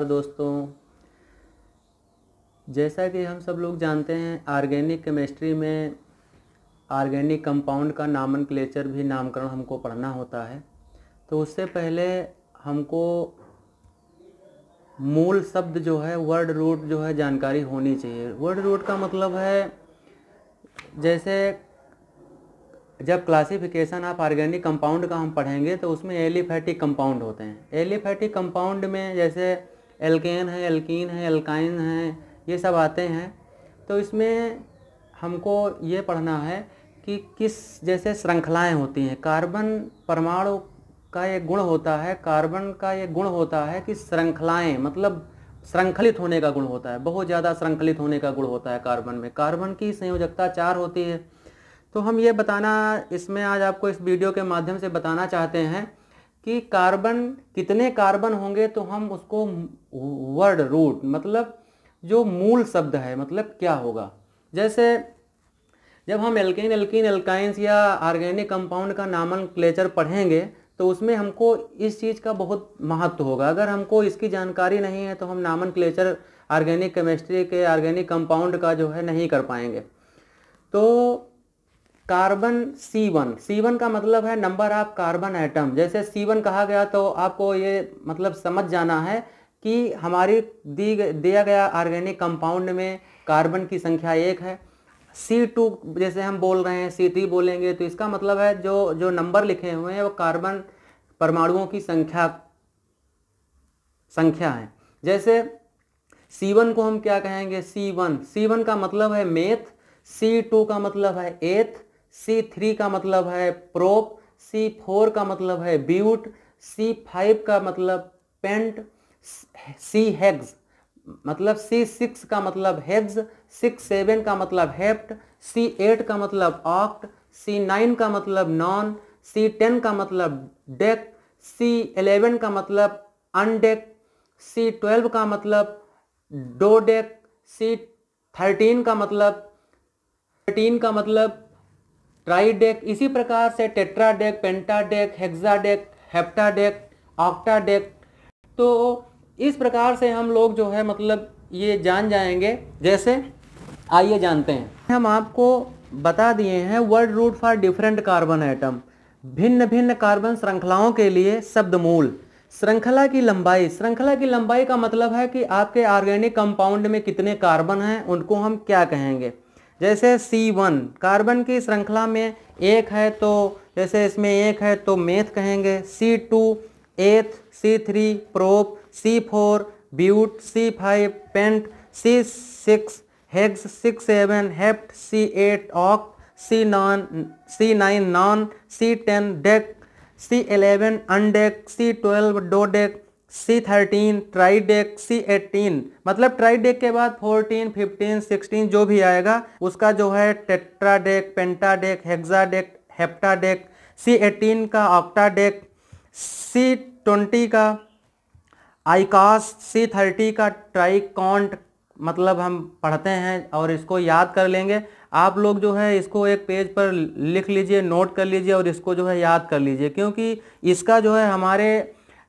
नमस्कार दोस्तों जैसा कि हम सब लोग जानते हैं आर्गेनिक केमिस्ट्री में आर्गेनिक कंपाउंड का नामन क्लेचर भी नामकरण हमको पढ़ना होता है तो उससे पहले हमको मूल शब्द जो है वर्ड रूट जो है जानकारी होनी चाहिए वर्ड रूट का मतलब है जैसे जब क्लासिफिकेशन ऑफ ऑर्गेनिक कंपाउंड का हम पढ़ेंगे तो उसमें एलिफैटिक कंपाउंड होते हैं एलिफैटिक कंपाउंड में जैसे एल्केन है एल्कीन है एल्काइन है ये सब आते हैं तो इसमें हमको ये पढ़ना है कि किस जैसे श्रृंखलाएं होती हैं कार्बन परमाणु का ये गुण होता है कार्बन का ये गुण होता है कि श्रृंखलाएं मतलब श्रृंखलित होने का गुण होता है बहुत ज़्यादा श्रृंखलित होने का गुण होता है कार्बन में कार्बन की संयोजकता चार होती है तो हम ये बताना इसमें आज आपको इस वीडियो के माध्यम से बताना चाहते हैं कि कार्बन कितने कार्बन होंगे तो हम उसको वर्ड रूट मतलब जो मूल शब्द है मतलब क्या होगा जैसे जब हम एल्किन एल्किन एल्काइंस या ऑर्गेनिक कंपाउंड का नामन क्लेचर पढ़ेंगे तो उसमें हमको इस चीज़ का बहुत महत्व होगा अगर हमको इसकी जानकारी नहीं है तो हम नामन क्लेचर ऑर्गेनिक केमिस्ट्री के ऑर्गेनिक कंपाउंड का जो है नहीं कर पाएंगे तो carbon C one C one का मतलब है नंबर ऑफ कार्बन एटम जैसे सी वन कहा गया तो आपको ये मतलब समझ जाना है कि हमारी दी दिया गया ऑर्गेनिक कंपाउंड में कार्बन की संख्या एक है सी टू जैसे हम बोल रहे हैं सी थ्री बोलेंगे तो इसका मतलब है जो जो नंबर लिखे हुए हैं वो कार्बन परमाणुओं की संख्या संख्या है जैसे C1 को हम क्या कहेंगे सी वन का मतलब है मेथ सी टू का मतलब है एथ सी थ्री का मतलब है प्रोप सी फोर का मतलब है ब्यूट सी फाइव का मतलब पेंट सी हेग्स मतलब सी सिक्स का मतलब हेग्स सिक्स सेवन का मतलब हेप्ट सी एट का मतलब ऑक्ट सी नाइन का मतलब नॉन सी टेन का मतलब डेक सी एलेवन का मतलब अनडेक सी ट्वेल्व का मतलब डोडेक सी थर्टीन का मतलब थर्टीन का मतलब ट्राइडेक इसी प्रकार से टेट्राडेक पेंटाडेक हेक्साडेक हेप्टाडेक ऑक्टाडेक तो इस प्रकार से हम लोग जो है मतलब ये जान जाएंगे जैसे आइए जानते हैं हम आपको बता दिए हैं word root for different carbon item भिन्न भिन्न कार्बन श्रृंखलाओं के लिए शब्द मूल श्रृंखला की लंबाई श्रृंखला की लंबाई का मतलब है कि आपके ऑर्गेनिक कंपाउंड में कितने कार्बन हैं उनको हम क्या कहेंगे जैसे C1 कार्बन की श्रृंखला में एक है तो जैसे इसमें एक है तो मेथ कहेंगे C2 two eth C three prop C four but C five pent C six hex six seven hept C eight oct C non C nine non C ten dec C eleven undec C twelve dodec C thirteen dec C eighteen मतलब dec के बाद fourteen fifteen sixteen जो भी आएगा उसका जो है टेट्राडेक पेंटाडेक हेक्साडेक हेप्टाडेक C eighteen का ऑक्टाडेक सी ट्वेंटी का आईकास सी थर्टी का कॉन्ट मतलब हम पढ़ते हैं और इसको याद कर लेंगे आप लोग जो है इसको एक पेज पर लिख लीजिए नोट कर लीजिए और इसको जो है याद कर लीजिए क्योंकि इसका जो है हमारे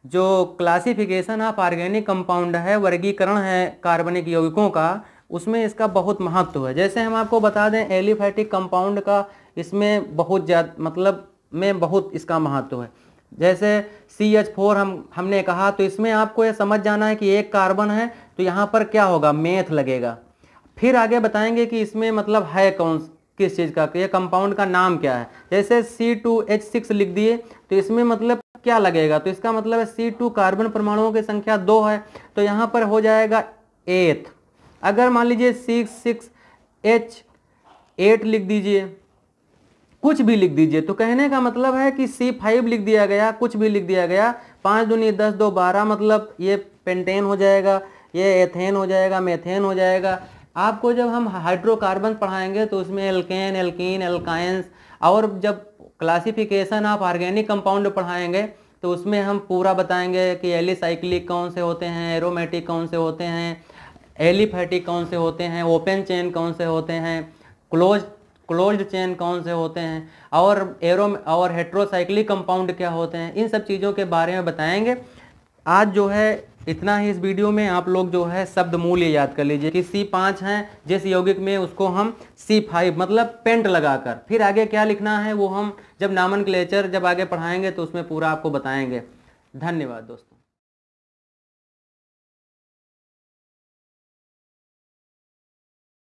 जो क्लासिफिकेशन ऑफ ऑर्गेनिक कंपाउंड है वर्गीकरण है कार्बनिक यौगिकों का उसमें इसका बहुत महत्व है जैसे हम आपको बता दें एलिफैटिक कंपाउंड का इसमें बहुत ज़्यादा मतलब में बहुत इसका महत्व है जैसे सी एच फोर हम हमने कहा तो इसमें आपको यह समझ जाना है कि एक कार्बन है तो यहाँ पर क्या होगा मेथ लगेगा फिर आगे बताएंगे कि इसमें मतलब है कौन किस चीज़ का यह कंपाउंड का नाम क्या है जैसे सी टू एच सिक्स लिख दिए तो इसमें मतलब क्या लगेगा तो इसका मतलब है सी टू कार्बन परमाणुओं की संख्या दो है तो यहाँ पर हो जाएगा एथ अगर मान लीजिए सिक्स सिक्स एच एट लिख दीजिए कुछ भी लिख दीजिए तो कहने का मतलब है कि सी फाइव लिख दिया गया कुछ भी लिख दिया गया पाँच दूनी दस दो बारह मतलब ये पेंटेन हो जाएगा ये एथेन हो जाएगा मेथेन हो जाएगा आपको जब हम हाइड्रोकार्बन पढ़ाएंगे तो उसमें एल्केन एल्कीन एल्काइंस और जब क्लासिफिकेशन ऑफ ऑर्गेनिक कंपाउंड पढ़ाएंगे तो उसमें हम पूरा बताएंगे कि एलिसाइक्लिक कौन से होते हैं एरोमेटिक कौन से होते हैं एलिफेटिक कौन से होते हैं ओपन चेन कौन से होते हैं क्लोज क्लोज्ड चेन कौन से होते हैं और एरो और हेट्रोसाइक्लिक कंपाउंड क्या होते हैं इन सब चीज़ों के बारे में बताएंगे आज जो है इतना ही इस वीडियो में आप लोग जो है शब्द मूल्य याद कर लीजिए कि सी पाँच है जिस यौगिक में उसको हम सी फाइव मतलब पेंट लगाकर फिर आगे क्या लिखना है वो हम जब नामन जब आगे पढ़ाएंगे तो उसमें पूरा आपको बताएंगे धन्यवाद दोस्तों